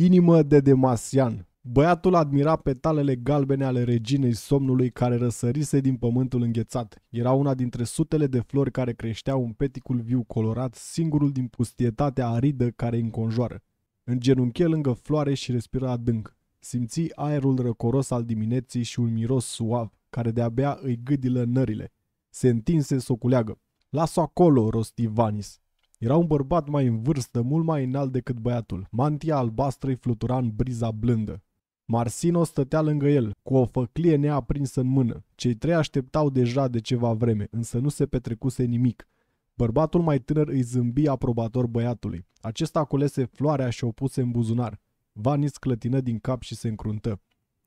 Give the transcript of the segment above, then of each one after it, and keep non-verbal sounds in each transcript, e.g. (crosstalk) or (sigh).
Inimă de Demasian. Băiatul admira petalele galbene ale reginei somnului care răsărise din pământul înghețat. Era una dintre sutele de flori care creșteau un peticul viu colorat, singurul din pustietatea aridă care îi înconjoară. Îngenunche lângă floare și respira adânc. Simți aerul răcoros al dimineții și un miros suav, care de-abia îi gâdilă nările. Se întinse să Las-o acolo, rosti Vanis. Era un bărbat mai în vârstă, mult mai înalt decât băiatul. Mantia albastră îi flutura în briza blândă. Marsino stătea lângă el, cu o făclie neaprinsă în mână. Cei trei așteptau deja de ceva vreme, însă nu se petrecuse nimic. Bărbatul mai tânăr îi zâmbi aprobator băiatului. Acesta culese floarea și o puse în buzunar. Vanis clătină din cap și se încruntă.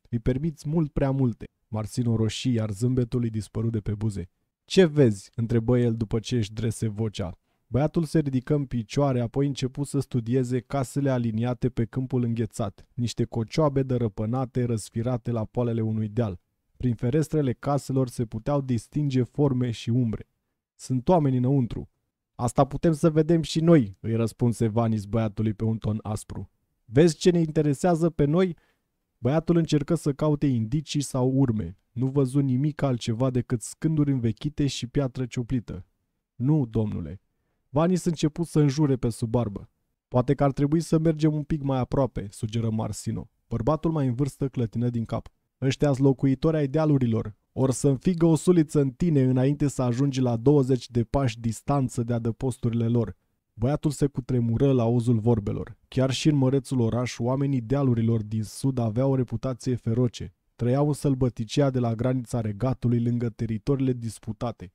Îi permiți mult prea multe. Marsino roșii, iar zâmbetul îi dispăru de pe buze. Ce vezi?" întrebă el după ce își drese vocea. Băiatul se ridică în picioare, apoi început să studieze casele aliniate pe câmpul înghețat, niște cocioabe dărăpânate răsfirate la poalele unui deal. Prin ferestrele caselor se puteau distinge forme și umbre. Sunt oameni înăuntru. Asta putem să vedem și noi, îi răspunse Vanis băiatului pe un ton aspru. Vezi ce ne interesează pe noi? Băiatul încercă să caute indicii sau urme. Nu văzu nimic altceva decât scânduri învechite și piatră cioplită. Nu, domnule, Vanis început să înjure pe sub barbă. Poate că ar trebui să mergem un pic mai aproape, sugeră Marsino. Bărbatul mai în vârstă clătină din cap. ăștia locuitori ai dealurilor. Or să figă o suliță în tine înainte să ajungi la 20 de pași distanță de adăposturile lor. Băiatul se cutremură la auzul vorbelor. Chiar și în mărețul oraș, oamenii dealurilor din sud aveau o reputație feroce. Trăiau în sălbăticia de la granița regatului lângă teritoriile disputate.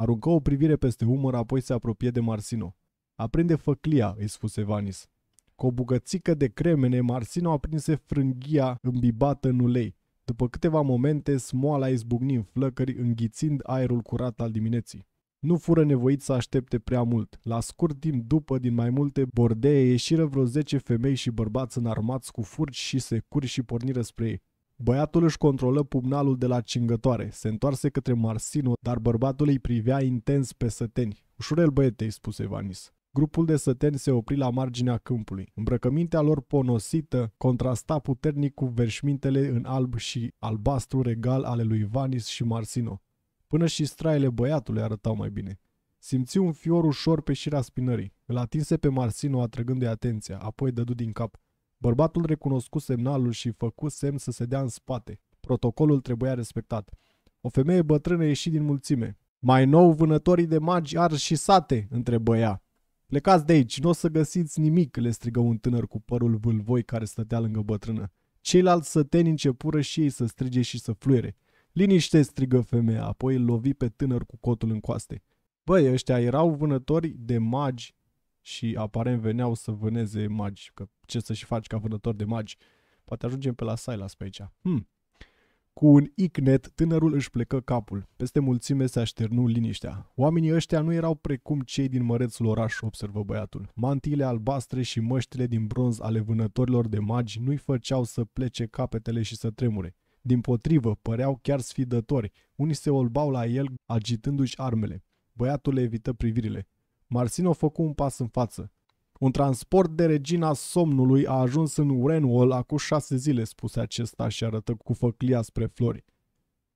Aruncă o privire peste umăr, apoi se apropie de Marsino. Aprinde făclia, îi spuse Vanis. Cu o bucățică de cremene, Marsino aprinse frânghia îmbibată în ulei. După câteva momente, smoala izbucni în flăcări, înghițind aerul curat al dimineții. Nu fură nevoit să aștepte prea mult. La scurt timp după, din mai multe bordee, ieșiră vreo 10 femei și bărbați înarmați cu furci și securi și porniră spre ei. Băiatul își controlă pumnalul de la cingătoare, se întoarse către Marsino, dar bărbatul îi privea intens pe săteni. Ușurel băiete, îi spuse Vanis. Grupul de săteni se opri la marginea câmpului. Îmbrăcămintea lor ponosită contrasta puternic cu verșmintele în alb și albastru regal ale lui Vanis și Marsino. Până și straile băiatului arătau mai bine. Simți un fior ușor pe șira spinării. Îl atinse pe Marsino atrăgându-i atenția, apoi dădu din cap. Bărbatul recunoscu semnalul și făcu semn să se dea în spate. Protocolul trebuia respectat. O femeie bătrână ieși din mulțime. Mai nou, vânătorii de magi ar și sate, întrebă ea. Plecați de aici, nu o să găsiți nimic, le strigă un tânăr cu părul vâlvoi care stătea lângă bătrână. Ceilalți săteni începură și ei să strige și să fluiere. Liniște, strigă femeia, apoi îl lovi pe tânăr cu cotul în coaste. Băi, ăștia erau vânători de magi și aparent veneau să vâneze magi, că ce să-și faci ca vânător de magi? Poate ajungem pe la Silas pe aici. Hmm. Cu un icnet, tânărul își plecă capul. Peste mulțime se așternu liniștea. Oamenii ăștia nu erau precum cei din mărețul oraș, observă băiatul. Mantiile albastre și măștile din bronz ale vânătorilor de magi nu-i făceau să plece capetele și să tremure. Din potrivă, păreau chiar sfidători. Unii se olbau la el agitându-și armele. Băiatul le evită privirile. Marsino făcu un pas în față. Un transport de regina somnului a ajuns în Renwall acum șase zile, spuse acesta și arătă cu făclia spre flori.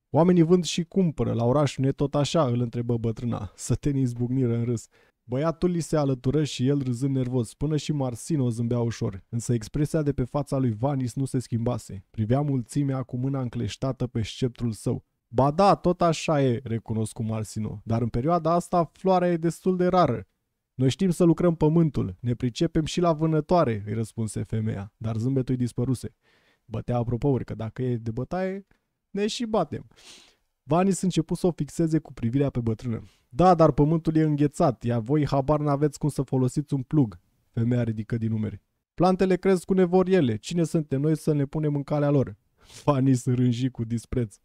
Oamenii vând și cumpără, la oraș nu e tot așa, îl întrebă bătrâna. Sătenii izbucniră în râs. Băiatul li se alătură și el râzând nervos, până și Marsino zâmbea ușor, însă expresia de pe fața lui Vanis nu se schimbase. Privea mulțimea cu mâna încleștată pe sceptrul său. Ba da, tot așa e, recunosc cu Marsino, dar în perioada asta floarea e destul de rară. Noi știm să lucrăm pământul, ne pricepem și la vânătoare, îi răspunse femeia, dar zâmbetul îi dispăruse. Bătea apropo că dacă e de bătaie, ne și batem. Vanis început să o fixeze cu privirea pe bătrână. Da, dar pământul e înghețat, iar voi habar n-aveți cum să folosiți un plug. Femeia ridică din numeri. Plantele cresc cu nevoriele. Cine suntem noi să ne punem în calea lor? Fani rânji cu dispreț.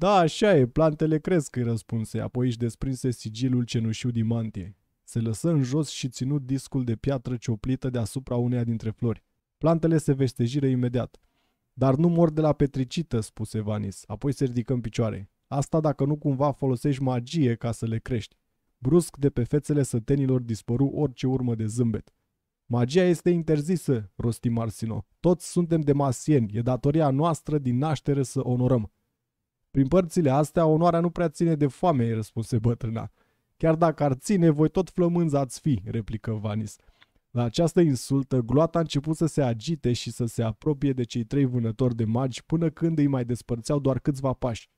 Da, așa e, plantele cresc, îi răspunse, apoi își desprinse sigilul cenușiu din mantie. Se lăsă în jos și ținut discul de piatră cioplită deasupra uneia dintre flori. Plantele se vestejiră imediat. Dar nu mor de la petricită, spuse Vanis, apoi se ridică în picioare. Asta dacă nu cumva folosești magie ca să le crești. Brusc de pe fețele sătenilor dispăru orice urmă de zâmbet. Magia este interzisă, rosti Marsino. Toți suntem masieni, e datoria noastră din naștere să onorăm. Prin părțile astea, onoarea nu prea ține de foame, răspunse bătrâna. Chiar dacă ar ține, voi tot flămânzi ați fi, replică Vanis. La această insultă, gloata a început să se agite și să se apropie de cei trei vânători de magi până când îi mai despărțeau doar câțiva pași.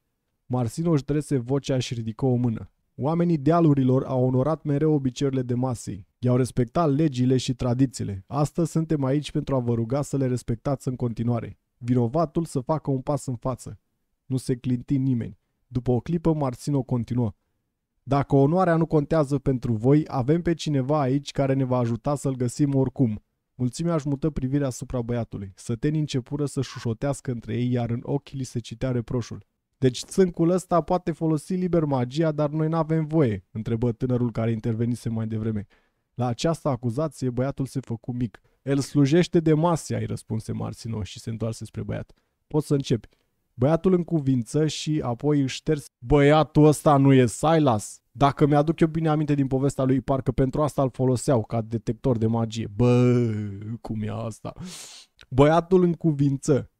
Marsino își trese vocea și ridică o mână. Oamenii dealurilor au onorat mereu obiceiurile de masei. I-au respectat legile și tradițiile. Astăzi suntem aici pentru a vă ruga să le respectați în continuare. Vinovatul să facă un pas în față. Nu se clinti nimeni. După o clipă, Marsino continuă. Dacă onoarea nu contează pentru voi, avem pe cineva aici care ne va ajuta să-l găsim oricum. Mulțimea își mută privirea asupra băiatului. Sătenii începură să șușotească între ei, iar în ochi li se citea reproșul. Deci țâncul ăsta poate folosi liber magia, dar noi n-avem voie, întrebă tânărul care intervenise mai devreme. La această acuzație, băiatul se făcu mic. El slujește de masia, îi răspunse Marțino și se întoarse spre băiat. Poți să începi. Băiatul în cuvință și apoi își șters băiatul ăsta nu e Silas. Dacă mi-aduc eu bine aminte din povestea lui, parcă pentru asta îl foloseau ca detector de magie. Bă, cum e asta? Băiatul în cuvință.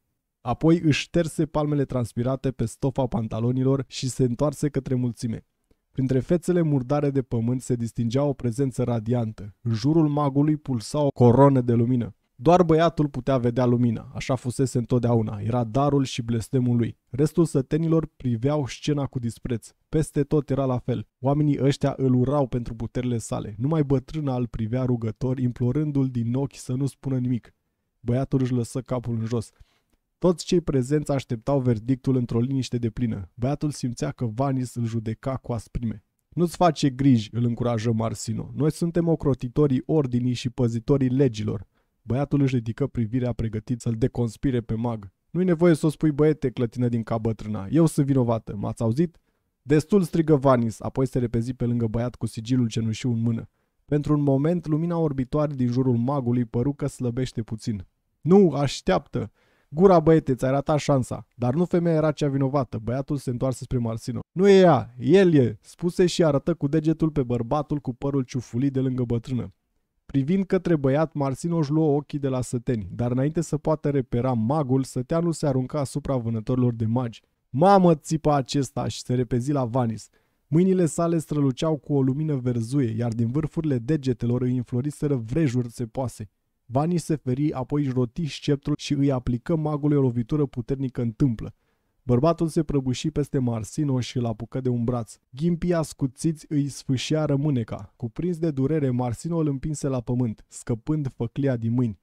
Apoi își șterse palmele transpirate pe stofa pantalonilor și se întoarse către mulțime. Printre fețele murdare de pământ se distingea o prezență radiantă. În jurul magului pulsa o coroană de lumină. Doar băiatul putea vedea lumina, așa fusese întotdeauna, era darul și blestemul lui. Restul sătenilor priveau scena cu dispreț. Peste tot era la fel. Oamenii ăștia îl urau pentru puterile sale. Numai bătrâna îl privea rugător, implorându-l din ochi să nu spună nimic. Băiatul își lăsă capul în jos. Toți cei prezenți așteptau verdictul într-o liniște de plină. Băiatul simțea că Vanis îl judeca cu asprime. Nu-ți face griji, îl încurajă Marsino. Noi suntem ocrotitorii ordinii și păzitorii legilor. Băiatul își ridică privirea pregătit să-l deconspire pe mag. Nu-i nevoie să o spui băiete, clătină din cap bătrâna. Eu sunt vinovată, m-ați auzit? Destul strigă Vanis, apoi se repezi pe lângă băiat cu sigilul cenușiu în mână. Pentru un moment, lumina orbitoare din jurul magului păru că slăbește puțin. Nu, așteaptă! Gura băiete, ți-ai ratat șansa. Dar nu femeia era cea vinovată. Băiatul se întoarse spre Marsino. Nu e ea, el e, spuse și arătă cu degetul pe bărbatul cu părul ciufulit de lângă bătrână. Privind către băiat, Marsino își luă ochii de la săteni, dar înainte să poată repera magul, săteanul se arunca asupra vânătorilor de magi. Mamă, țipa acesta și se repezi la Vanis. Mâinile sale străluceau cu o lumină verzuie, iar din vârfurile degetelor îi înfloriseră vrejuri sepoase. Vanis se feri, apoi își roti sceptrul și îi aplică magului o lovitură puternică în tâmplă. Bărbatul se prăbuși peste Marsino și îl apucă de un braț. Ghimpia ascuțiți îi sfâșea rămâneca. Cuprins de durere, Marsino îl împinse la pământ, scăpând făclia din mâini.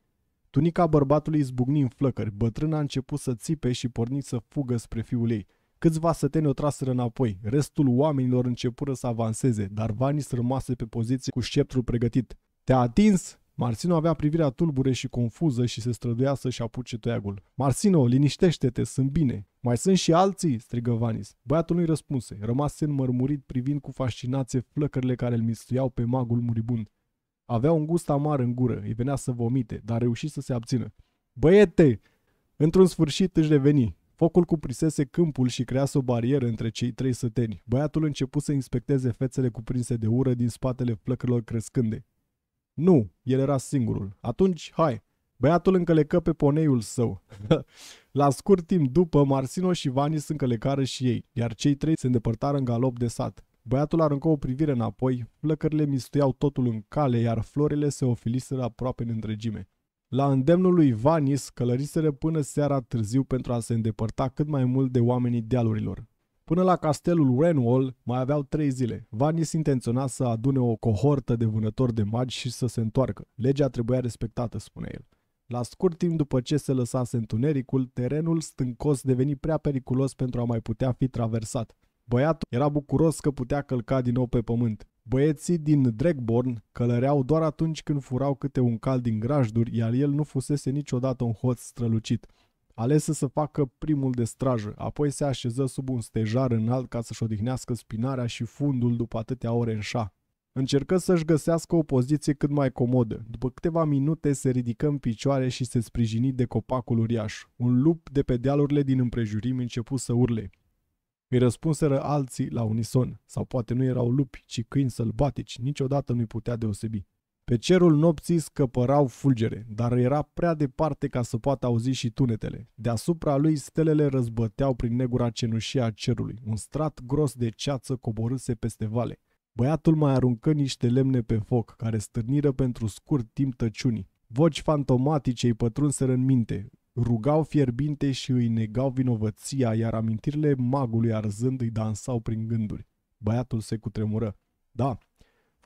Tunica bărbatului zbucni în flăcări, bătrâna a început să țipe și porni să fugă spre fiul ei. Câțiva săteni o traseră înapoi, restul oamenilor începură să avanseze, dar Vanis rămase pe poziție cu șeptrul pregătit. Te-a atins?" Marsino avea privirea tulbure și confuză și se străduia să-și apuce toiagul. Marsino, liniștește-te, sunt bine. Mai sunt și alții, strigă Vanis. Băiatul nu-i răspunse, rămase înmărmurit privind cu fascinație flăcările care îl mistuiau pe magul muribund. Avea un gust amar în gură, îi venea să vomite, dar reuși să se abțină. Băiete! Într-un sfârșit își reveni. Focul cuprisese câmpul și crease o barieră între cei trei săteni. Băiatul început să inspecteze fețele cuprinse de ură din spatele flăcărilor crescânde. Nu, el era singurul. Atunci, hai! Băiatul încălecă pe poneiul său. (laughs) La scurt timp după, Marsino și Vanis încălecară și ei, iar cei trei se îndepărtară în galop de sat. Băiatul aruncă o privire înapoi, flăcările mistuiau totul în cale, iar florile se ofiliseră aproape în întregime. La îndemnul lui Vanis, călăriseră până seara târziu pentru a se îndepărta cât mai mult de oamenii dealurilor. Până la castelul Renwall mai aveau trei zile. Vanis intenționa să adune o cohortă de vânători de magi și să se întoarcă. Legea trebuia respectată, spune el. La scurt timp după ce se lăsase întunericul, terenul stâncos deveni prea periculos pentru a mai putea fi traversat. Băiatul era bucuros că putea călca din nou pe pământ. Băieții din Dragborn călăreau doar atunci când furau câte un cal din grajduri, iar el nu fusese niciodată un hoț strălucit alese să facă primul de strajă, apoi se așeză sub un stejar înalt ca să-și odihnească spinarea și fundul după atâtea ore în șa. Încercă să-și găsească o poziție cât mai comodă. După câteva minute se ridică în picioare și se sprijini de copacul uriaș. Un lup de pe dealurile din împrejurim începu să urle. Îi răspunseră alții la unison, sau poate nu erau lupi, ci câini sălbatici, niciodată nu-i putea deosebi. Pe cerul nopții scăpărau fulgere, dar era prea departe ca să poată auzi și tunetele. Deasupra lui stelele răzbăteau prin negura cenușie a cerului. Un strat gros de ceață coborâse peste vale. Băiatul mai aruncă niște lemne pe foc, care stârniră pentru scurt timp tăciunii. Voci fantomatice îi pătrunseră în minte, rugau fierbinte și îi negau vinovăția, iar amintirile magului arzând îi dansau prin gânduri. Băiatul se cutremură. Da,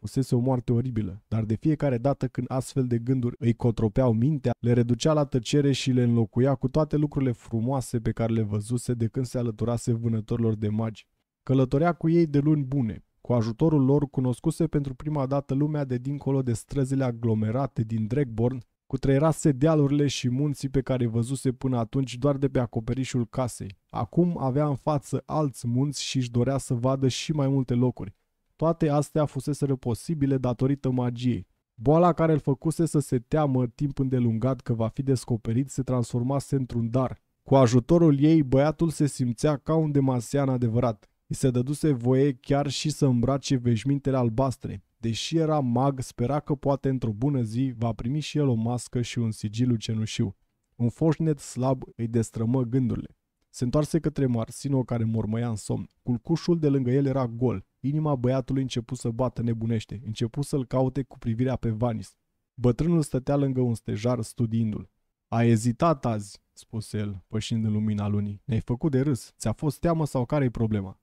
fusese o moarte oribilă, dar de fiecare dată când astfel de gânduri îi cotropeau mintea, le reducea la tăcere și le înlocuia cu toate lucrurile frumoase pe care le văzuse de când se alăturase vânătorilor de magi. Călătorea cu ei de luni bune, cu ajutorul lor cunoscuse pentru prima dată lumea de dincolo de străzile aglomerate din Dregborn, rase dealurile și munții pe care văzuse până atunci doar de pe acoperișul casei. Acum avea în față alți munți și își dorea să vadă și mai multe locuri. Toate astea fuseseră posibile datorită magiei. Boala care îl făcuse să se teamă timp îndelungat că va fi descoperit se transformase într-un dar. Cu ajutorul ei, băiatul se simțea ca un demasian adevărat. I se dăduse voie chiar și să îmbrace veșmintele albastre. Deși era mag, spera că poate într-o bună zi va primi și el o mască și un sigiliu cenușiu. Un foșnet slab îi destrămă gândurile. Se întoarse către Marsino care mormăia în somn. Culcușul de lângă el era gol. Inima băiatului începu să bată nebunește, începu să-l caute cu privirea pe Vanis. Bătrânul stătea lângă un stejar studiindu-l. A ezitat azi, spuse el, pășind în lumina lunii. Ne-ai făcut de râs. Ți-a fost teamă sau care-i problema?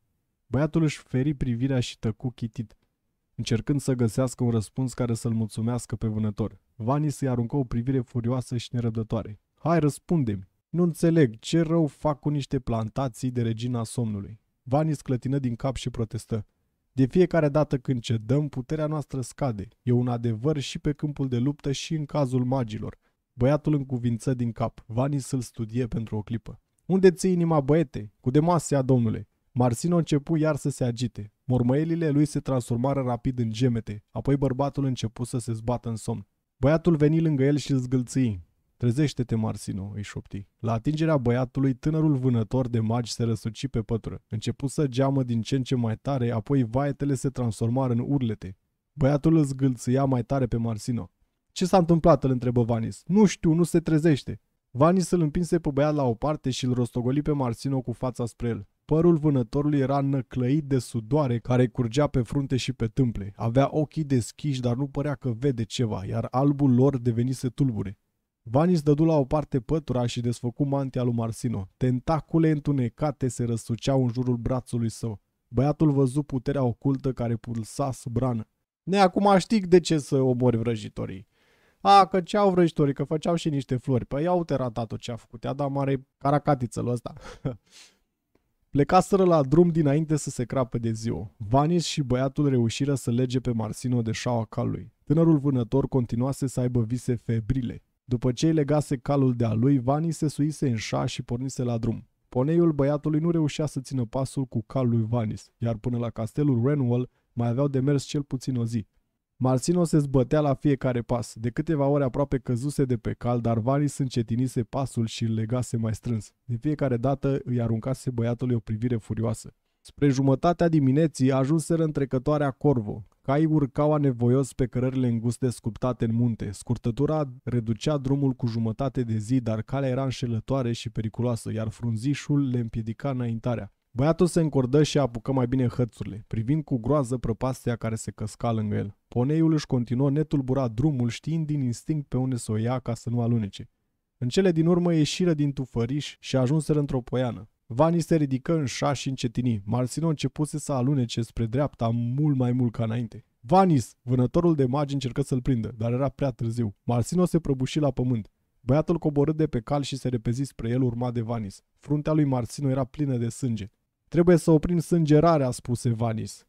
Băiatul își feri privirea și tăcu chitit, încercând să găsească un răspuns care să-l mulțumească pe vânător. Vanis îi aruncă o privire furioasă și nerăbdătoare. Hai, răspunde-mi! Nu înțeleg, ce rău fac cu niște plantații de regina somnului? Vanis clătină din cap și protestă. De fiecare dată când cedăm, puterea noastră scade. E un adevăr și pe câmpul de luptă și în cazul magilor. Băiatul cuvință din cap. Vanis îl studie pentru o clipă. Unde ți inima, băiete? Cu demasia domnule. Marsino începu iar să se agite. Mormăielile lui se transformară rapid în gemete, apoi bărbatul începu să se zbată în somn. Băiatul veni lângă el și îl zgâlții. Trezește-te, Marsino, îi șopti. La atingerea băiatului, tânărul vânător de magi se răsuci pe pătură. Începu să geamă din ce în ce mai tare, apoi vaetele se transformară în urlete. Băiatul îl zgâlțâia mai tare pe Marsino. Ce s-a întâmplat?" îl întrebă Vanis. Nu știu, nu se trezește." Vanis îl împinse pe băiat la o parte și îl rostogoli pe Marsino cu fața spre el. Părul vânătorului era năclăit de sudoare care curgea pe frunte și pe tâmple. Avea ochii deschiși, dar nu părea că vede ceva, iar albul lor devenise tulbure. Vanis dădu la o parte pătura și desfăcu mantia lui Marsino. Tentacule întunecate se răsuceau în jurul brațului său. Băiatul văzu puterea ocultă care pulsa sub rană. Ne acum știi de ce să omori vrăjitorii. A, că ce au vrăjitorii, că făceau și niște flori. Păi ia uite tot ce a făcut, Ea, a dat mare caracatițelul ăsta. (laughs) Plecaseră la drum dinainte să se crapă de ziua. Vanis și băiatul reușiră să lege pe Marsino de șaua calului. Tânărul vânător continuase să aibă vise febrile. După ce îi legase calul de-a lui, Vani se suise în șa și pornise la drum. Poneiul băiatului nu reușea să țină pasul cu calul lui Vanis, iar până la castelul Renwall mai aveau de mers cel puțin o zi. Marțino se zbătea la fiecare pas. De câteva ori aproape căzuse de pe cal, dar Vanis încetinise pasul și îl legase mai strâns. De fiecare dată îi aruncase băiatului o privire furioasă. Spre jumătatea dimineții ajunseră întrecătoarea Corvo. Caii urcau anevoios pe cărările înguste sculptate în munte. Scurtătura reducea drumul cu jumătate de zi, dar calea era înșelătoare și periculoasă, iar frunzișul le împiedica înaintarea. Băiatul se încordă și apucă mai bine hățurile, privind cu groază prăpastia care se căsca lângă el. Poneiul își continuă netulburat drumul, știind din instinct pe unde să o ia ca să nu alunece. În cele din urmă ieșiră din tufăriș și ajunseră într-o poiană. Vani se ridică în șa și încetini. Marsino începuse să alunece spre dreapta mult mai mult ca înainte. Vanis, vânătorul de magi, încercă să-l prindă, dar era prea târziu. Marsino se prăbuși la pământ. Băiatul coborât de pe cal și se repezi spre el urmat de Vanis. Fruntea lui Marsino era plină de sânge. Trebuie să oprim sângerarea, spuse Vanis.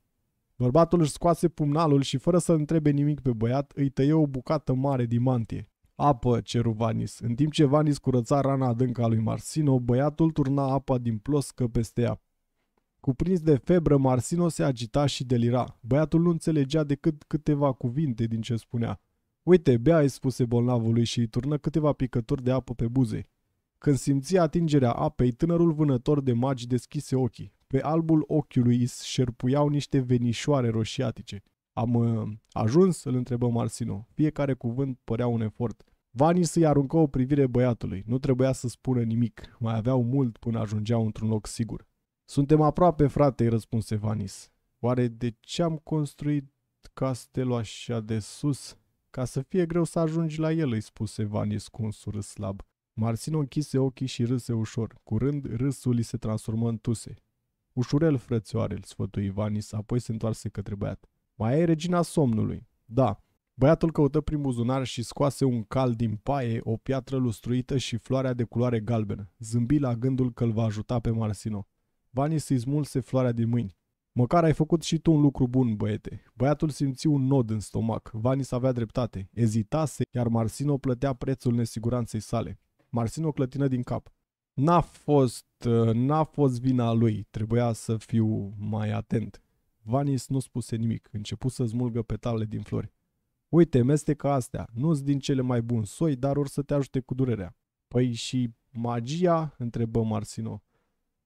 Bărbatul își scoase pumnalul și fără să întrebe nimic pe băiat, îi tăie o bucată mare din mantie apă ceru Vanis. În timp ce Vanis curăța rana adâncă lui Marsino, băiatul turna apa din ploscă peste ea. Cuprins de febră, Marsino se agita și delira. Băiatul nu înțelegea decât câteva cuvinte din ce spunea. Uite, bea, îi spuse bolnavului și îi turnă câteva picături de apă pe buze. Când simți atingerea apei, tânărul vânător de magi deschise ochii. Pe albul ochiului îi șerpuiau niște venișoare roșiatice. Am uh, ajuns să-l întrebăm Arsino. Fiecare cuvânt părea un efort. Vanis să-i aruncă o privire băiatului. Nu trebuia să spună nimic. Mai aveau mult până ajungeau într-un loc sigur. Suntem aproape, frate, îi răspunse Vanis. Oare de ce am construit castelul așa de sus? Ca să fie greu să ajungi la el, îi spuse Vanis cu un surâs slab. Marsino închise ochii și râse ușor. Curând, râsul îi se transformă în tuse. Ușurel, frățioare, îl sfătui Vanis, apoi se întoarse către băiat. Mai e regina somnului. Da. Băiatul căută prin buzunar și scoase un cal din paie, o piatră lustruită și floarea de culoare galbenă. Zâmbi la gândul că îl va ajuta pe Marsino. Vani se smulse floarea din mâini. Măcar ai făcut și tu un lucru bun, băiete. Băiatul simți un nod în stomac. Vanis avea dreptate. Ezitase, iar Marsino plătea prețul nesiguranței sale. Marsino clătină din cap. N-a fost, n-a fost vina lui. Trebuia să fiu mai atent. Vanis nu spuse nimic, început să smulgă petalele din flori. Uite, mestecă astea, nu-s din cele mai buni soi, dar or să te ajute cu durerea. Păi și magia? întrebă Marsino.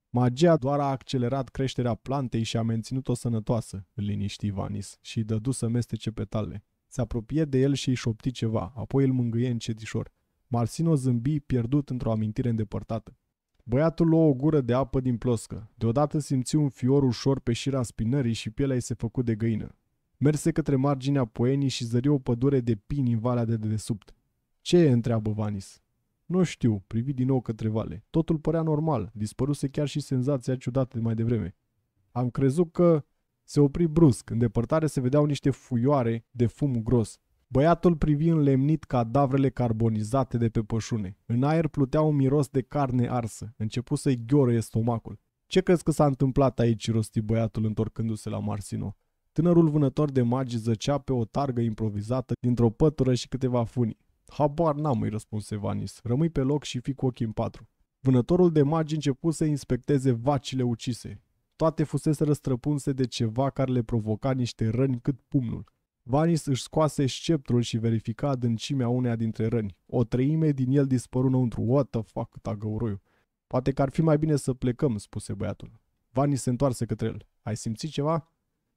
Magia doar a accelerat creșterea plantei și a menținut-o sănătoasă, îl liniști Vanis și dădu să mestece petalele. Se apropie de el și îi șopti ceva, apoi îl mângâie încetișor. Marsino zâmbi pierdut într-o amintire îndepărtată. Băiatul luă o gură de apă din ploscă. Deodată simți un fior ușor pe șira spinării și pielea îi se făcu de găină. Merse către marginea poenii și zări o pădure de pini în valea de dedesubt. Ce e?" întreabă Vanis. Nu știu, privi din nou către vale. Totul părea normal, dispăruse chiar și senzația ciudată de mai devreme. Am crezut că... Se opri brusc, în depărtare se vedeau niște fuioare de fum gros. Băiatul privi înlemnit cadavrele carbonizate de pe pășune. În aer plutea un miros de carne arsă. Începu să-i gheorăie stomacul. Ce crezi că s-a întâmplat aici?" rosti băiatul întorcându-se la Marsino. Tânărul vânător de magi zăcea pe o targă improvizată dintr-o pătură și câteva funii. Habar n-am, îi răspunse Vanis. Rămâi pe loc și fii cu ochii în patru. Vânătorul de magi început să inspecteze vacile ucise. Toate fusese răstrăpunse de ceva care le provoca niște răni cât pumnul. Vanis își scoase sceptrul și verifica adâncimea uneia dintre răni. O treime din el dispăru înăuntru. What the fuck, tagăuroiu. Poate că ar fi mai bine să plecăm, spuse băiatul. Vanis se întoarse către el. Ai simțit ceva?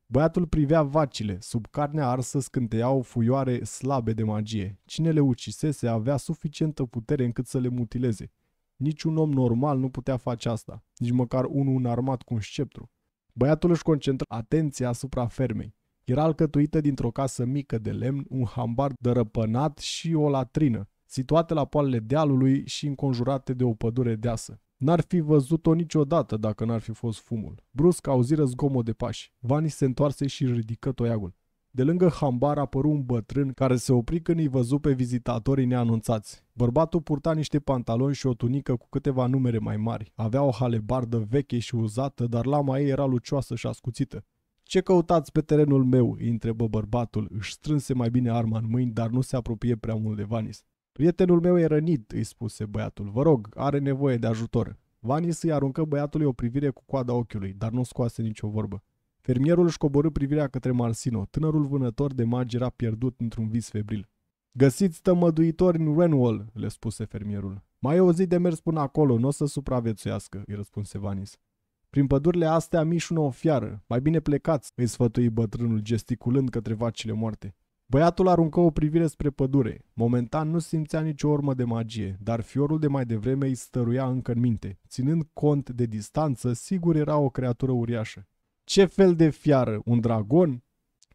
Băiatul privea vacile, sub carnea arsă scânteiau fuioare slabe de magie. Cine le ucisese avea suficientă putere încât să le mutileze. Niciun om normal nu putea face asta, nici măcar unul înarmat cu un sceptru. Băiatul își concentra atenția asupra fermei. Era alcătuită dintr-o casă mică de lemn, un hambar dărăpânat și o latrină, situate la poalele dealului și înconjurate de o pădure deasă. N-ar fi văzut-o niciodată dacă n-ar fi fost fumul. Brusc auziră zgomot de pași. Vani se întoarse și ridică toiagul. De lângă hambar apăru un bătrân care se opri când îi văzu pe vizitatorii neanunțați. Bărbatul purta niște pantaloni și o tunică cu câteva numere mai mari. Avea o halebardă veche și uzată, dar lama ei era lucioasă și ascuțită. Ce căutați pe terenul meu?" îi întrebă bărbatul. Își strânse mai bine arma în mâini, dar nu se apropie prea mult de Vanis. Prietenul meu e rănit," îi spuse băiatul. Vă rog, are nevoie de ajutor." Vanis îi aruncă băiatului o privire cu coada ochiului, dar nu scoase nicio vorbă. Fermierul își coborâ privirea către Marsino. Tânărul vânător de magi era pierdut într-un vis febril. Găsiți tămăduitori în Renwall, le spuse fermierul. Mai e o zi de mers până acolo, nu o să supraviețuiască, îi răspunse Vanis. Prin pădurile astea mișună o fiară. Mai bine plecați, îi sfătui bătrânul gesticulând către vacile moarte. Băiatul aruncă o privire spre pădure. Momentan nu simțea nicio urmă de magie, dar fiorul de mai devreme îi stăruia încă în minte. Ținând cont de distanță, sigur era o creatură uriașă. Ce fel de fiară? Un dragon?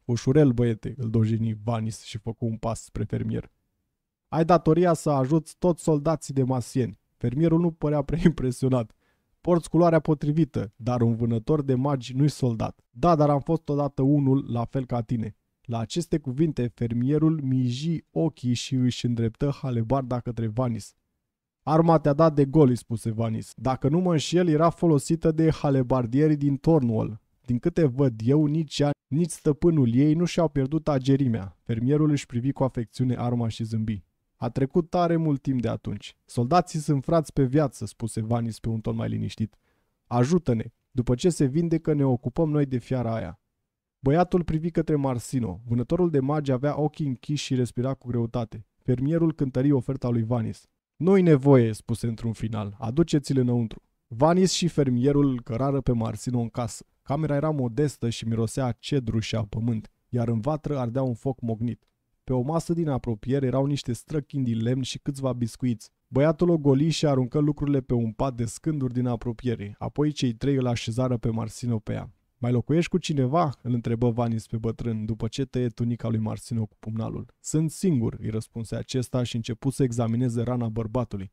Ușurel, băiete, îl dojeni Vanis și făcu un pas spre fermier. Ai datoria să ajuți toți soldații de masieni. Fermierul nu părea prea (laughs) impresionat porți culoarea potrivită, dar un vânător de magi nu-i soldat. Da, dar am fost odată unul la fel ca tine. La aceste cuvinte, fermierul miji ochii și își îndreptă halebarda către Vanis. Arma te-a dat de gol, îi spuse Vanis. Dacă nu mă înșel, era folosită de halebardierii din Tornul. Din câte văd eu, nici ea, nici stăpânul ei nu și-au pierdut agerimea. Fermierul își privi cu afecțiune arma și zâmbi. A trecut tare mult timp de atunci. Soldații sunt frați pe viață, spuse Vanis pe un ton mai liniștit. Ajută-ne, după ce se vindecă ne ocupăm noi de fiara aia. Băiatul privi către Marsino. Vânătorul de magi avea ochii închiși și respira cu greutate. Fermierul cântări oferta lui Vanis. Nu-i nevoie, spuse într-un final. Aduceți-l înăuntru. Vanis și fermierul cărară pe Marsino în casă. Camera era modestă și mirosea cedru și a pământ, iar în vatră ardea un foc mognit. Pe o masă din apropiere erau niște străchini din lemn și câțiva biscuiți. Băiatul o goli și aruncă lucrurile pe un pat de scânduri din apropiere, apoi cei trei îl așezară pe Marsino pe ea. Mai locuiești cu cineva?" îl întrebă Vanis pe bătrân, după ce tăie tunica lui Marsino cu pumnalul. Sunt singur," îi răspunse acesta și începu să examineze rana bărbatului.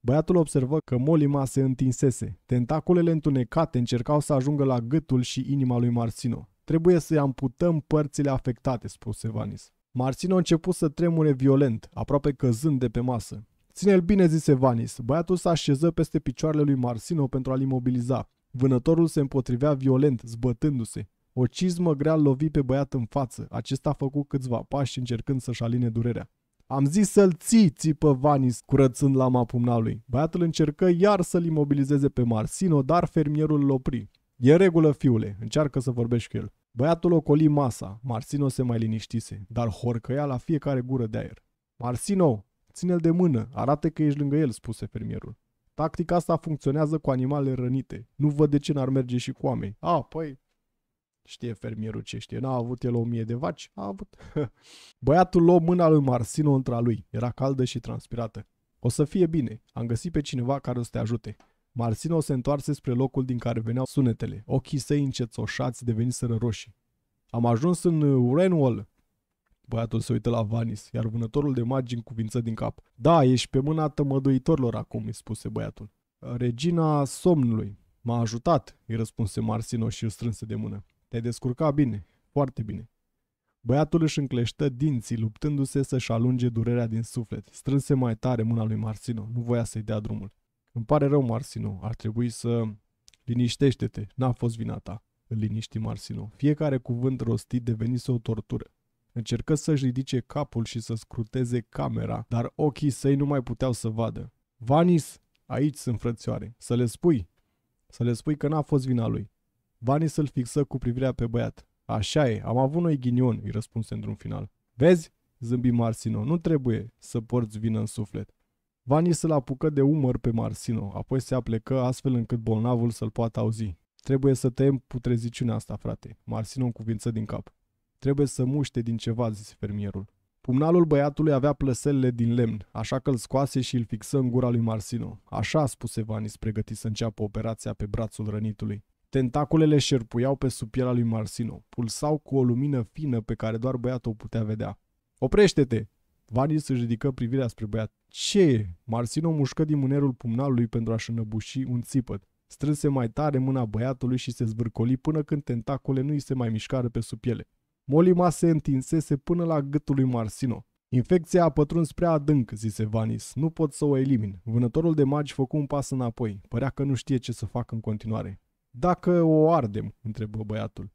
Băiatul observă că molima se întinsese. Tentaculele întunecate încercau să ajungă la gâtul și inima lui Marsino. Trebuie să-i amputăm părțile afectate, spuse Vanis. Marțin a început să tremure violent, aproape căzând de pe masă. Ține-l bine, zise Vanis. Băiatul se așeză peste picioarele lui Marsino pentru a-l imobiliza. Vânătorul se împotrivea violent, zbătându-se. O cizmă grea lovi pe băiat în față. Acesta a făcut câțiva pași încercând să-și aline durerea. Am zis să-l ții, țipă Vanis, curățând lama pumnalui. Băiatul încercă iar să-l imobilizeze pe Marsino, dar fermierul îl opri. E regulă, fiule, încearcă să vorbești cu el. Băiatul ocoli masa, Marsino se mai liniștise, dar horcăia la fiecare gură de aer. Marsino, ține-l de mână, arată că ești lângă el, spuse fermierul. Tactica asta funcționează cu animale rănite. Nu văd de ce n-ar merge și cu oameni. A, păi, Știe fermierul ce știe. N-a avut el o mie de vaci? A avut. (laughs) Băiatul luă mâna lui Marsino între a lui. Era caldă și transpirată. O să fie bine. Am găsit pe cineva care o să te ajute. Marsino se întoarse spre locul din care veneau sunetele. Ochii săi încețoșați deveniseră roșii. Am ajuns în uh, Renwall. Băiatul se uită la Vanis, iar vânătorul de magi cuvință din cap. Da, ești pe mâna tămăduitorilor acum, îi spuse băiatul. Regina somnului. M-a ajutat, îi răspunse Marsino și îl strânse de mână. Te-ai descurcat bine, foarte bine. Băiatul își încleștă dinții, luptându-se să-și alunge durerea din suflet. Strânse mai tare mâna lui Marsino, nu voia să-i dea drumul. Îmi pare rău, Marsino, ar trebui să... Liniștește-te, n-a fost vina ta, îl liniști Marsino. Fiecare cuvânt rostit devenise o tortură. Încercă să-și ridice capul și să scruteze camera, dar ochii săi nu mai puteau să vadă. Vanis, aici sunt frățioare, să le spui. Să le spui că n-a fost vina lui. Vanis îl fixă cu privirea pe băiat. Așa e, am avut noi ghinion, îi răspunse într-un final. Vezi? Zâmbi Marsino, nu trebuie să porți vină în suflet. Vani să-l apucă de umăr pe Marsino, apoi se aplecă astfel încât bolnavul să-l poată auzi. Trebuie să tăiem putreziciunea asta, frate. Marsino cuvință din cap. Trebuie să muște din ceva, zise fermierul. Pumnalul băiatului avea plăselele din lemn, așa că îl scoase și îl fixă în gura lui Marsino. Așa, spuse Vanis, pregătit să înceapă operația pe brațul rănitului. Tentaculele șerpuiau pe sub pielea lui Marsino, pulsau cu o lumină fină pe care doar băiatul o putea vedea. Oprește-te! Vanis își ridică privirea spre băiat. Ce? Marsino mușcă din mânerul pumnalului pentru a-și înăbuși un țipăt. Strânse mai tare mâna băiatului și se zvârcoli până când tentacole nu-i se mai mișcară pe sub piele. Molima se întinsese până la gâtul lui Marsino. Infecția a pătruns prea adânc, zise Vanis. Nu pot să o elimin. Vânătorul de magi făcu un pas înapoi. Părea că nu știe ce să facă în continuare. Dacă o ardem, întrebă băiatul.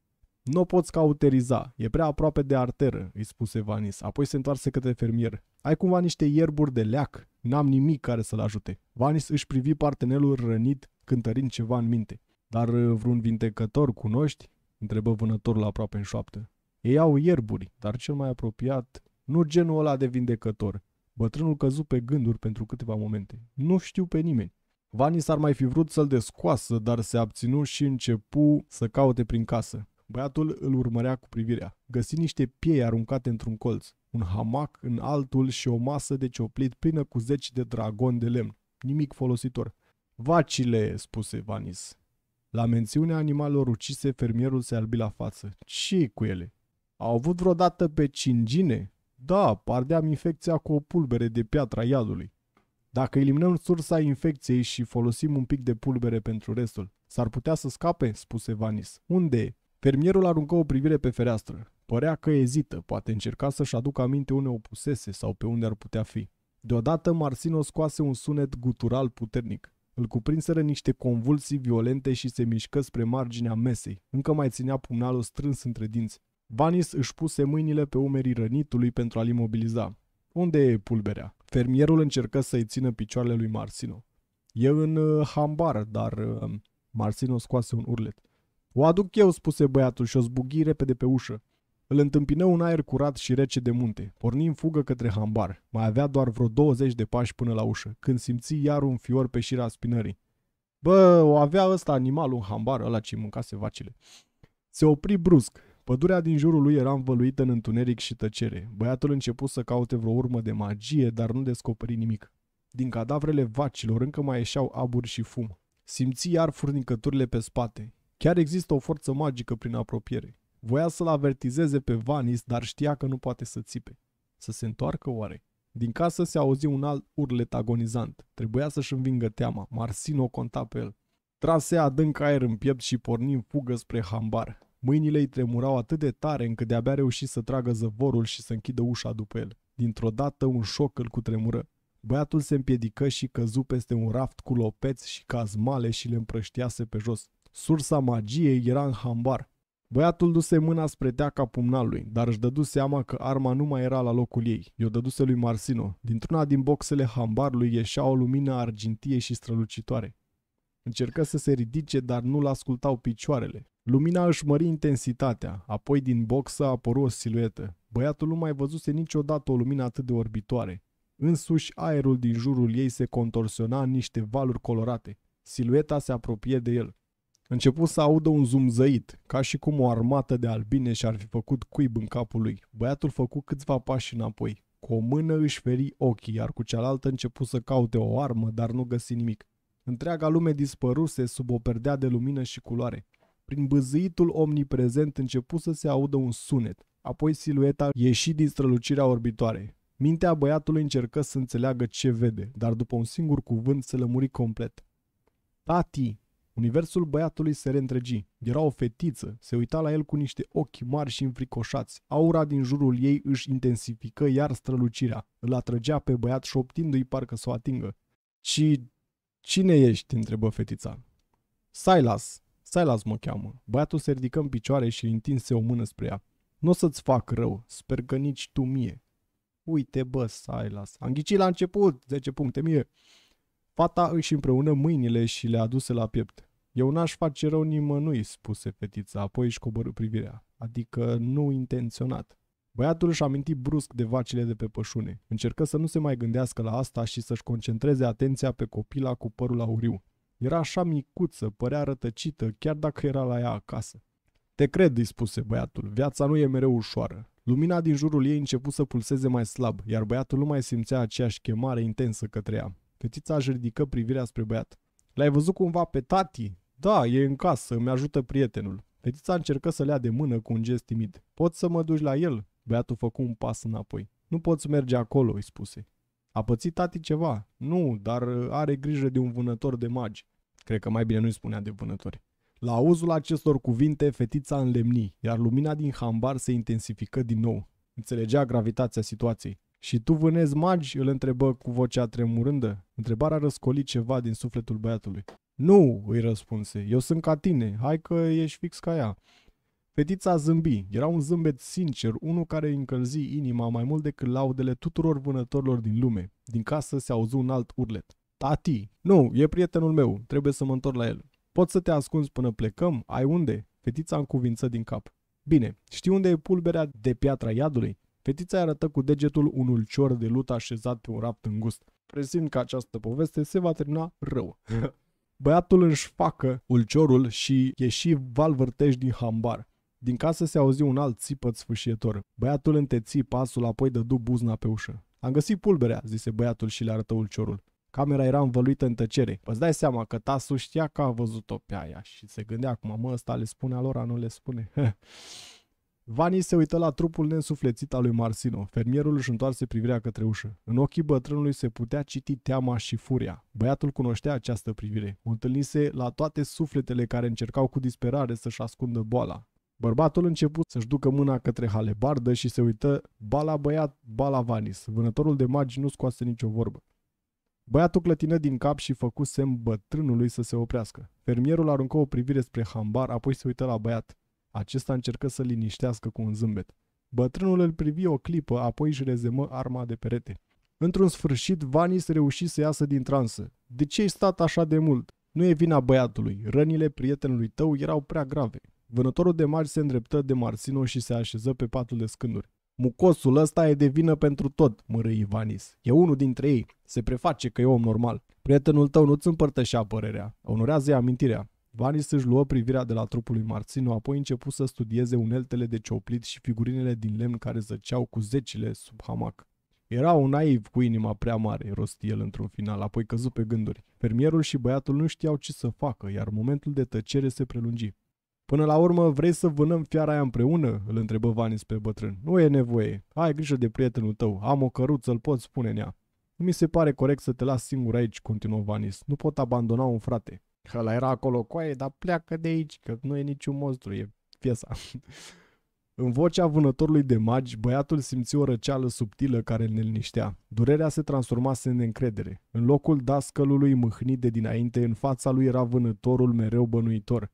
Nu o poți cauteriza, e prea aproape de arteră, îi spuse Vanis, apoi se întoarse către fermier. Ai cumva niște ierburi de leac, n-am nimic care să-l ajute. Vanis își privi partenerul rănit, cântărind ceva în minte. Dar uh, vreun vintecător cunoști? întrebă vânătorul aproape în șoaptă. Ei au ierburi, dar cel mai apropiat, nu genul ăla de vindecător. Bătrânul căzu pe gânduri pentru câteva momente. Nu știu pe nimeni. Vanis ar mai fi vrut să-l descoasă, dar se abținu și începu să caute prin casă. Băiatul îl urmărea cu privirea. Găsi niște piei aruncate într-un colț, un hamac în altul și o masă de cioplit plină cu zeci de dragoni de lemn. Nimic folositor. Vacile, spuse Vanis. La mențiunea animalelor ucise, fermierul se albi la față. ce cu ele? Au avut vreodată pe cingine? Da, pardeam infecția cu o pulbere de piatra iadului. Dacă eliminăm sursa infecției și folosim un pic de pulbere pentru restul, s-ar putea să scape, spuse Vanis. Unde e? Fermierul aruncă o privire pe fereastră. Părea că ezită, poate încerca să-și aducă aminte unde o pusese sau pe unde ar putea fi. Deodată Marsino scoase un sunet gutural puternic. Îl cuprinseră niște convulsii violente și se mișcă spre marginea mesei. Încă mai ținea pumnalul strâns între dinți. Vanis își puse mâinile pe umerii rănitului pentru a-l imobiliza. Unde e pulberea? Fermierul încercă să-i țină picioarele lui Marsino. E în uh, hambar, dar... Uh, Marsino scoase un urlet. O aduc eu, spuse băiatul și o zbughi repede pe ușă. Îl întâmpină un aer curat și rece de munte. Porni în fugă către hambar. Mai avea doar vreo 20 de pași până la ușă, când simți iar un fior pe șira spinării. Bă, o avea ăsta animalul în hambar, ăla ce mâncase vacile. Se opri brusc. Pădurea din jurul lui era învăluită în întuneric și tăcere. Băiatul început să caute vreo urmă de magie, dar nu descoperi nimic. Din cadavrele vacilor încă mai ieșeau aburi și fum. Simți iar furnicăturile pe spate. Chiar există o forță magică prin apropiere. Voia să-l avertizeze pe Vanis, dar știa că nu poate să țipe. Să se întoarcă oare? Din casă se auzi un alt urlet agonizant. Trebuia să-și învingă teama. Marsin o conta pe el. Trase adânc aer în piept și porni în fugă spre hambar. Mâinile îi tremurau atât de tare încât de-abia reuși să tragă zăvorul și să închidă ușa după el. Dintr-o dată un șoc îl cutremură. Băiatul se împiedică și căzu peste un raft cu lopeți și cazmale și le împrăștiase pe jos. Sursa magiei era în hambar. Băiatul duse mâna spre teaca pumnalului, dar își dădu seama că arma nu mai era la locul ei. I-o dăduse lui Marsino. Dintr-una din boxele hambarului ieșea o lumină argintie și strălucitoare. Încercă să se ridice, dar nu-l ascultau picioarele. Lumina își mări intensitatea, apoi din boxă apăru o siluetă. Băiatul nu mai văzuse niciodată o lumină atât de orbitoare. Însuși, aerul din jurul ei se contorsiona în niște valuri colorate. Silueta se apropie de el. Început să audă un zumzăit, ca și cum o armată de albine și-ar fi făcut cuib în capul lui. Băiatul făcu câțiva pași înapoi. Cu o mână își feri ochii, iar cu cealaltă început să caute o armă, dar nu găsi nimic. Întreaga lume dispăruse sub o perdea de lumină și culoare. Prin bâzâitul omniprezent început să se audă un sunet, apoi silueta ieși din strălucirea orbitoare. Mintea băiatului încercă să înțeleagă ce vede, dar după un singur cuvânt se lămuri complet. Tati! Universul băiatului se reîntregi. Era o fetiță, se uita la el cu niște ochi mari și înfricoșați. Aura din jurul ei își intensifică iar strălucirea. Îl atrăgea pe băiat șoptindu-i parcă să o atingă. Și cine ești? întrebă fetița. Silas, Silas mă cheamă. Băiatul se ridică în picioare și întinse o mână spre ea. Nu o să-ți fac rău, sper că nici tu mie. Uite bă, Silas, am ghicit la început, 10 puncte mie. Fata își împreună mâinile și le aduse la piept. Eu n-aș face rău nimănui, spuse fetița, apoi își coborâ privirea, adică nu intenționat. Băiatul își aminti brusc de vacile de pe pășune. Încercă să nu se mai gândească la asta și să-și concentreze atenția pe copila cu părul auriu. Era așa micuță, părea rătăcită, chiar dacă era la ea acasă. Te cred, îi spuse băiatul, viața nu e mereu ușoară. Lumina din jurul ei început să pulseze mai slab, iar băiatul nu mai simțea aceeași chemare intensă către ea. Fetița își ridică privirea spre băiat. L-ai văzut cumva pe tati?" Da, e în casă, îmi ajută prietenul. Fetița încercă să le ia de mână cu un gest timid. Poți să mă duci la el? Băiatul făcu un pas înapoi. Nu poți merge acolo, îi spuse. A pățit tati ceva? Nu, dar are grijă de un vânător de magi. Cred că mai bine nu-i spunea de vânători. La auzul acestor cuvinte, fetița înlemni, iar lumina din hambar se intensifică din nou. Înțelegea gravitația situației. Și tu vânezi magi?" îl întrebă cu vocea tremurândă. Întrebarea răscoli ceva din sufletul băiatului. Nu, îi răspunse, eu sunt ca tine, hai că ești fix ca ea. Fetița zâmbi. Era un zâmbet sincer, unul care îi încălzi inima mai mult decât laudele tuturor vânătorilor din lume. Din casă se auzi un alt urlet. Tati! Nu, e prietenul meu, trebuie să mă întorc la el. Poți să te ascunzi până plecăm? Ai unde? Fetița încuvință din cap. Bine, știi unde e pulberea de piatra iadului? Fetița arătă cu degetul un ulcior de lut așezat pe un rapt îngust. Presimt că această poveste se va termina rău. (laughs) Băiatul își facă ulciorul și ieși valvârtești din hambar. Din casă se auzi un alt țipăt sfâșietor. Băiatul înteți pasul, apoi dădu buzna pe ușă. Am găsit pulberea, zise băiatul și le arătă ulciorul. Camera era învăluită în tăcere. Îți dai seama că tasul știa că a văzut-o pe aia și se gândea acum, mă, ăsta le spune, alora nu le spune. (laughs) Vani se uită la trupul nensuflețit al lui Marsino. Fermierul își întoarse privirea către ușă. În ochii bătrânului se putea citi teama și furia. Băiatul cunoștea această privire. O întâlnise la toate sufletele care încercau cu disperare să-și ascundă boala. Bărbatul început să-și ducă mâna către halebardă și se uită bala băiat, bala vanis. Vânătorul de magi nu scoase nicio vorbă. Băiatul clătină din cap și făcu semn bătrânului să se oprească. Fermierul aruncă o privire spre hambar, apoi se uită la băiat. Acesta încercă să liniștească cu un zâmbet. Bătrânul îl privi o clipă, apoi își rezemă arma de perete. Într-un sfârșit, Vanis reuși să iasă din transă. De ce ai stat așa de mult? Nu e vina băiatului. Rănile prietenului tău erau prea grave. Vânătorul de mari se îndreptă de Marsino și se așeză pe patul de scânduri. Mucosul ăsta e de vină pentru tot, mărâi Ivanis. E unul dintre ei. Se preface că e om normal. Prietenul tău nu-ți împărtășea părerea. Onorează-i amintirea. Vanis își luă privirea de la trupul lui Marțino, apoi începu să studieze uneltele de cioplit și figurinele din lemn care zăceau cu zecile sub hamac. Era un naiv cu inima prea mare, rosti el într-un final, apoi căzu pe gânduri. Fermierul și băiatul nu știau ce să facă, iar momentul de tăcere se prelungi. Până la urmă, vrei să vânăm fiara aia împreună?" îl întrebă Vanis pe bătrân. Nu e nevoie. Ai grijă de prietenul tău. Am o căruță, îl pot spune în ea." Nu mi se pare corect să te las singur aici," continuă Vanis. Nu pot abandona un frate." Că la era acolo cu aia, dar pleacă de aici, că nu e niciun monstru, e piesa. (laughs) În vocea vânătorului de magi, băiatul simți o răceală subtilă care ne liniștea. Durerea se transformase în încredere. În locul dascălului mâhnit de dinainte, în fața lui era vânătorul mereu bănuitor.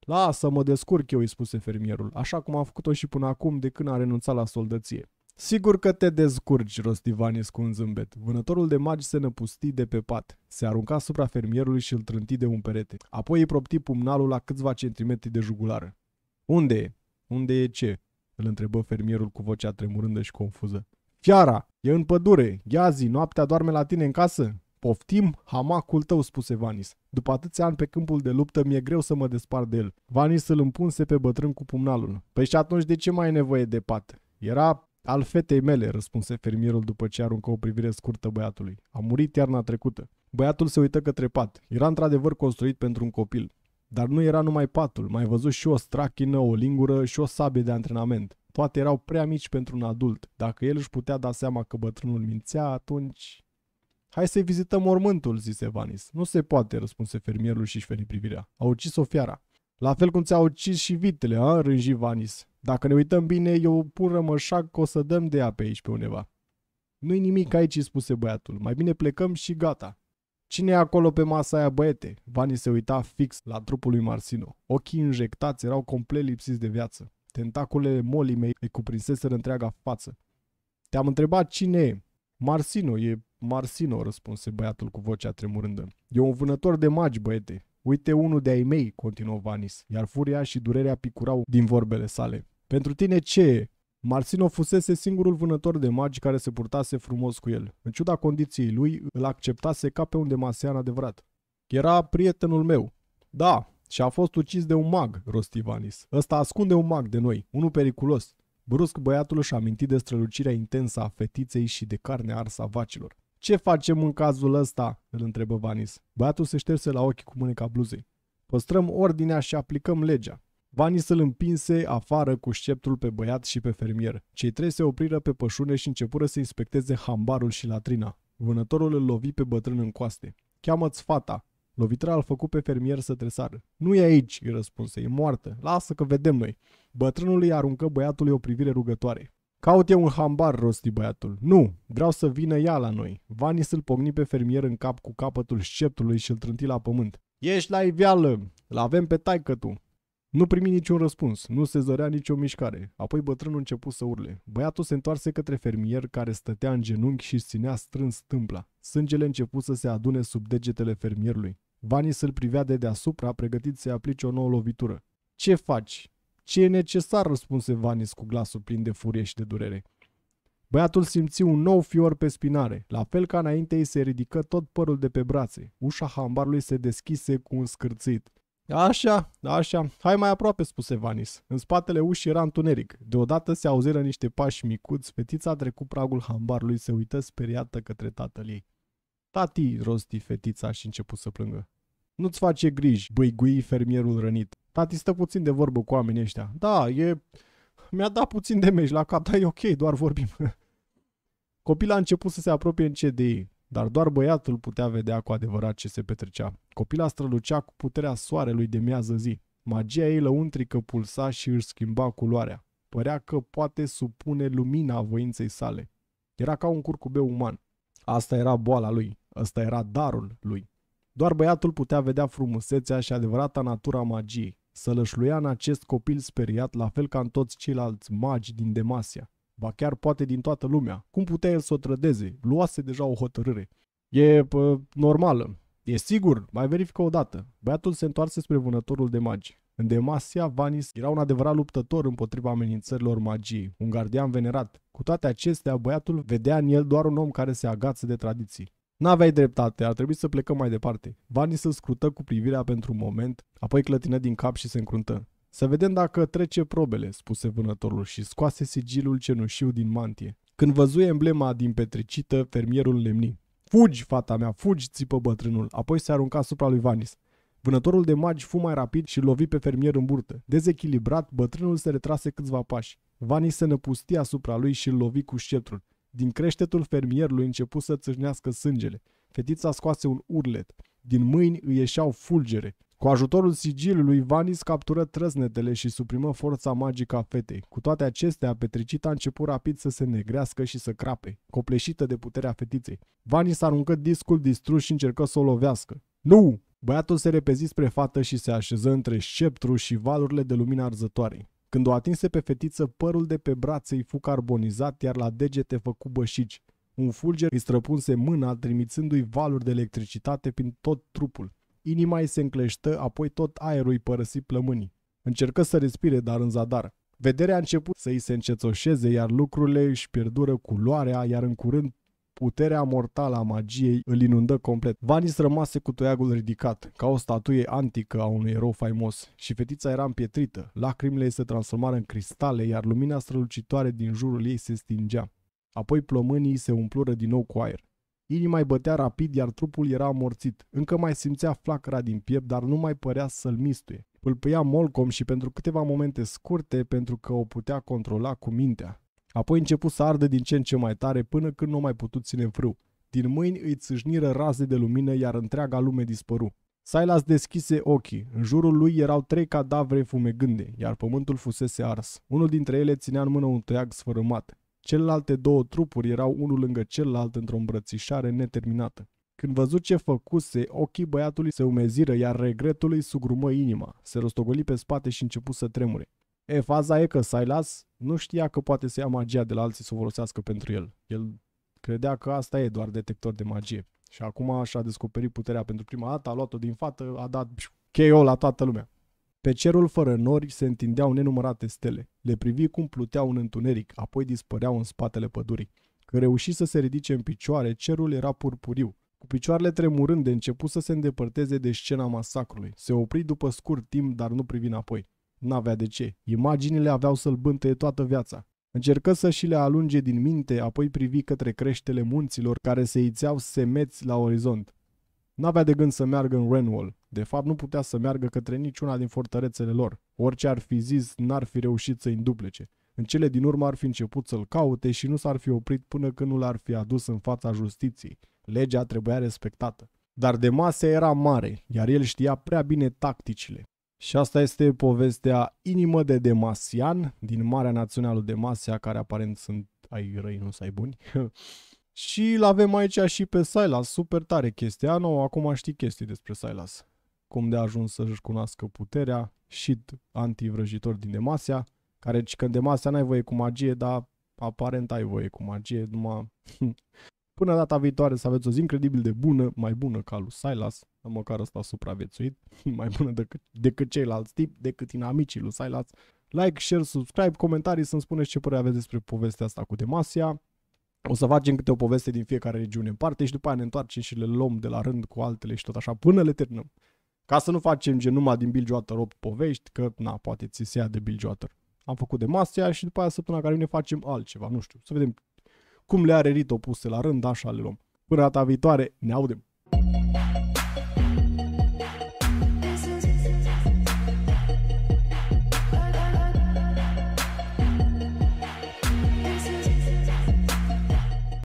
Lasă, mă descurc eu, îi spuse fermierul, așa cum a făcut-o și până acum de când a renunțat la soldăție. Sigur că te dezcurgi, Rostivanis cu un zâmbet. Vânătorul de magi se năpusti de pe pat. Se arunca asupra fermierului și îl trânti de un perete. Apoi îi propti pumnalul la câțiva centimetri de jugulară. Unde e? Unde e ce? Îl întrebă fermierul cu vocea tremurândă și confuză. Fiara! E în pădure! Iazi, noaptea doarme la tine în casă? Poftim, hamacul tău, spuse Vanis. După atâția ani pe câmpul de luptă, mi-e greu să mă despart de el. Vanis îl împunse pe bătrân cu pumnalul. Păi și atunci de ce mai e nevoie de pat? Era al fetei mele, răspunse fermierul după ce aruncă o privire scurtă băiatului. A murit iarna trecută. Băiatul se uită către pat. Era într-adevăr construit pentru un copil. Dar nu era numai patul, mai văzut și o strachină, o lingură și o sabie de antrenament. Toate erau prea mici pentru un adult. Dacă el își putea da seama că bătrânul mințea, atunci... Hai să-i vizităm mormântul, zise Vanis. Nu se poate, răspunse fermierul și-și feri privirea. A ucis-o fiara. La fel cum ți au ucis și vitele, a? rânji Vanis. Dacă ne uităm bine, eu pun rămășac că o să dăm de ea pe aici pe undeva. Nu-i nimic aici, spuse băiatul. Mai bine plecăm și gata. Cine e acolo pe masa aia, băiete? Vani se uita fix la trupul lui Marsino. Ochii injectați erau complet lipsiți de viață. Tentacule molii mei îi cuprinseseră întreaga față. Te-am întrebat cine e. Marsino, e Marsino, răspunse băiatul cu vocea tremurândă. E un vânător de magi, băiete. Uite unul de-ai mei, continuă Vanis, iar furia și durerea picurau din vorbele sale. Pentru tine ce e? Marsino fusese singurul vânător de magi care se purtase frumos cu el. În ciuda condiției lui, îl acceptase ca pe un demasean adevărat. Era prietenul meu. Da, și a fost ucis de un mag, rosti Vanis. Ăsta ascunde un mag de noi, unul periculos. Brusc băiatul își aminti de strălucirea intensă a fetiței și de carne arsă a vacilor. Ce facem în cazul ăsta? îl întrebă Vanis. Băiatul se șterse la ochi cu mâneca bluzei. Păstrăm ordinea și aplicăm legea. Vanis îl împinse afară cu sceptul pe băiat și pe fermier. Cei trei se opriră pe pășune și începură să inspecteze hambarul și latrina. Vânătorul îl lovi pe bătrân în coaste. Cheamă-ți fata. Lovitura îl făcu pe fermier să tresară. Nu e aici, îi răspunse, e moartă. Lasă că vedem noi. Bătrânul îi aruncă băiatului o privire rugătoare. Caut eu un hambar, rosti băiatul. Nu, vreau să vină ea la noi. Vanis îl pogni pe fermier în cap cu capătul sceptului și îl trânti la pământ. Ești la iveală! L-avem pe taică tu! Nu primi niciun răspuns, nu se zărea nicio mișcare. Apoi bătrânul început să urle. Băiatul se întoarse către fermier care stătea în genunchi și ținea strâns tâmpla. Sângele început să se adune sub degetele fermierului. Vanis îl privea de deasupra, pregătit să-i aplice o nouă lovitură. Ce faci?" ce e necesar, răspunse Vanis cu glasul plin de furie și de durere. Băiatul simți un nou fior pe spinare, la fel ca înainte îi se ridică tot părul de pe brațe. Ușa hambarului se deschise cu un scârțit. Așa, așa, hai mai aproape, spuse Vanis. În spatele ușii era întuneric. Deodată se auziră niște pași micuți, fetița a trecut pragul hambarului, se uită speriată către tatăl ei. Tati, rosti fetița și început să plângă. Nu-ți face griji, băigui fermierul rănit. Tati stă puțin de vorbă cu oamenii ăștia. Da, e... Mi-a dat puțin de meci la cap, dar e ok, doar vorbim. (laughs) Copil a început să se apropie în CDI, dar doar băiatul putea vedea cu adevărat ce se petrecea. Copila strălucea cu puterea soarelui de miază zi. Magia ei lăuntrică pulsa și își schimba culoarea. Părea că poate supune lumina voinței sale. Era ca un curcubeu uman. Asta era boala lui, Asta era darul lui. Doar băiatul putea vedea frumusețea și adevărata natura magiei sălășluia în acest copil speriat, la fel ca în toți ceilalți magi din Demasia, ba chiar poate din toată lumea. Cum putea el să o trădeze? Luase deja o hotărâre. E pă, normală. E sigur, mai verifică o dată. Băiatul se întoarse spre vânătorul de magi. În Demasia, Vanis era un adevărat luptător împotriva amenințărilor magiei, un gardian venerat. Cu toate acestea, băiatul vedea în el doar un om care se agață de tradiții. N-aveai dreptate, ar trebui să plecăm mai departe. Vani se scrută cu privirea pentru un moment, apoi clătină din cap și se încruntă. Să vedem dacă trece probele, spuse vânătorul și scoase sigilul cenușiu din mantie. Când văzui emblema din petricită, fermierul lemni. Fugi, fata mea, fugi, țipă bătrânul, apoi se arunca asupra lui Vanis. Vânătorul de magi fu mai rapid și lovi pe fermier în burtă. Dezechilibrat, bătrânul se retrase câțiva pași. Vanis se năpusti asupra lui și îl lovi cu sceptrul. Din creștetul fermierului începu să țâșnească sângele. Fetița scoase un urlet. Din mâini îi ieșeau fulgere. Cu ajutorul sigilului, Vanis captură trăznetele și suprimă forța magică a fetei. Cu toate acestea, Petricita a început rapid să se negrească și să crape, copleșită de puterea fetiței. Vanis aruncă discul distrus și încercă să o lovească. Nu! Băiatul se repezi spre fată și se așeză între șeptru și valurile de lumină arzătoare. Când o atinse pe fetiță, părul de pe brațe îi fu carbonizat, iar la degete făcu bășici. Un fulger îi străpunse mâna, trimițându-i valuri de electricitate prin tot trupul. Inima îi se încleștă, apoi tot aerul îi părăsi plămânii. Încercă să respire, dar în zadar. Vederea a început să îi se încețoșeze, iar lucrurile își pierdură culoarea, iar în curând Puterea mortală a magiei îl inundă complet. Vanis rămase cu toiagul ridicat, ca o statuie antică a unui erou faimos, și fetița era împietrită, lacrimile se transformară în cristale, iar lumina strălucitoare din jurul ei se stingea. Apoi plămânii se umplură din nou cu aer. Inima îi bătea rapid, iar trupul era amorțit. Încă mai simțea flacăra din piept, dar nu mai părea să-l mistuie. Îl pâia Molcom și pentru câteva momente scurte, pentru că o putea controla cu mintea. Apoi început să ardă din ce în ce mai tare până când nu mai putut ține în frâu. Din mâini îi țâșniră raze de lumină, iar întreaga lume dispăru. Silas deschise ochii. În jurul lui erau trei cadavre fumegânde, iar pământul fusese ars. Unul dintre ele ținea în mână un toiac sfărâmat. Celelalte două trupuri erau unul lângă celălalt într-o îmbrățișare neterminată. Când văzut ce făcuse, ochii băiatului se umeziră, iar regretul îi sugrumă inima. Se rostogoli pe spate și început să tremure. E, faza e că Silas nu știa că poate să ia magia de la alții să o folosească pentru el. El credea că asta e doar detector de magie. Și acum și-a descoperit puterea pentru prima dată, a luat-o din fată, a dat KO la toată lumea. Pe cerul fără nori se întindeau nenumărate stele. Le privi cum pluteau în întuneric, apoi dispăreau în spatele pădurii. Când reuși să se ridice în picioare, cerul era purpuriu. Cu picioarele tremurând, început să se îndepărteze de scena masacrului. Se opri după scurt timp, dar nu privi înapoi. N-avea de ce. Imaginile aveau să-l bânteie toată viața. Încercă să și le alunge din minte, apoi privi către creștele munților care se ițeau semeți la orizont. N-avea de gând să meargă în Renwall. De fapt, nu putea să meargă către niciuna din fortărețele lor. Orice ar fi zis, n-ar fi reușit să-i înduplece. În cele din urmă ar fi început să-l caute și nu s-ar fi oprit până când nu l-ar fi adus în fața justiției. Legea trebuia respectată. Dar de masă era mare, iar el știa prea bine tacticile. Și asta este povestea Inimă de Demasian din Marea Națională Demasia, care aparent sunt ai răi, nu s ai buni. (laughs) și îl avem aici și pe Silas, super tare chestia nouă, acum știi chestii despre Silas. Cum de a ajuns să-și cunoască puterea, și antivrăjitor din Demasia, care zici că în Demasia n-ai voie cu magie, dar aparent ai voie cu magie, numai... (laughs) Până data viitoare să aveți o zi incredibil de bună, mai bună ca lui Silas măcar ăsta a supraviețuit, (laughs) mai bună decât, decât ceilalți tip, decât inamicii lui Silas. Like, share, subscribe, comentarii să-mi spuneți ce părere aveți despre povestea asta cu Demasia. O să facem câte o poveste din fiecare regiune în parte și după aia ne întoarcem și le luăm de la rând cu altele și tot așa până le terminăm. Ca să nu facem gen numai din Bilgewater 8 povești, că na, poate ți se ia de Bilgewater. Am făcut Demasia și după aia săptămâna care ne facem altceva, nu știu, să vedem cum le are Rito puse la rând, așa le luăm. Până data viitoare, ne audem!